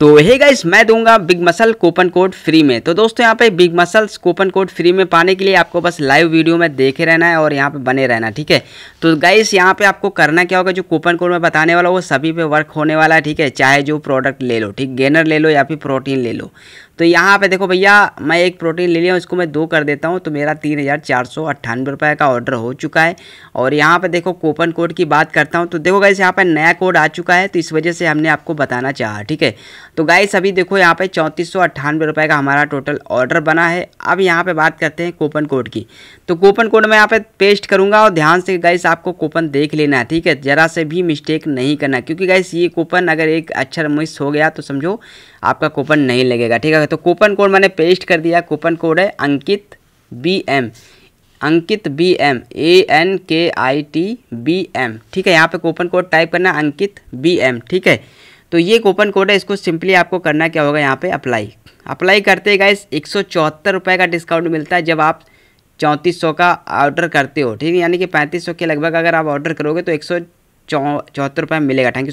तो हे गाइस मैं दूंगा big muscle coupon code free में तो दोस्तों यहाँ पे big muscles coupon code free में पाने के लिए आपको बस लाइव वीडियो में देखे रहना है और यहाँ पे बने रहना ठीक है तो गाइस यहाँ पे आपको करना क्या होगा जो कूपन कोड मैं बताने वाला वो सभी पे वर्क होने वाला है ठीक है चाहे जो प्रोडक्ट ले लो ठीक गेनर ले लो या फिर प्रोटीन ले लो तो यहाँ पे देखो भैया मैं एक प्रोटीन ले लिया इसको मैं दो कर देता हूँ तो मेरा तीन हज़ार चार सौ अट्ठानवे रुपये का ऑर्डर हो चुका है और यहाँ पे देखो कूपन कोड की बात करता हूँ तो देखो गाइस यहाँ पे नया कोड आ चुका है तो इस वजह से हमने आपको बताना चाहा ठीक है तो गाइस अभी देखो यहाँ पे चौंतीस सौ अट्ठानवे रुपये का हमारा टोटल ऑर्डर बना है अब यहाँ पर बात करते हैं कूपन कोड की तो कूपन कोड मैं यहाँ पर पेस्ट करूँगा और ध्यान से गाइस आपको कूपन देख लेना है ठीक है ज़रा से भी मिस्टेक नहीं करना क्योंकि गाइस ये कूपन अगर एक अक्षर मिस हो गया तो समझो आपका कूपन नहीं लगेगा ठीक है है तो कूपन कोड मैंने पेस्ट कर दिया कूपन कोड है Ankit B M Ankit B M A N K I T B M ठीक है यहाँ पे कूपन कोड टाइप करना अंकित बी एम ठीक है तो ये कूपन कोड है इसको सिंपली आपको करना क्या होगा यहाँ पे अप्लाई अप्लाई करते गए इस एक सौ का डिस्काउंट मिलता है जब आप चौंतीस सौ का ऑर्डर करते हो ठीक है यानी कि पैंतीस सौ के लगभग अगर आप ऑर्डर करोगे तो एक सौ चौ चौहत्तर रुपये मिलेगा थैंक यू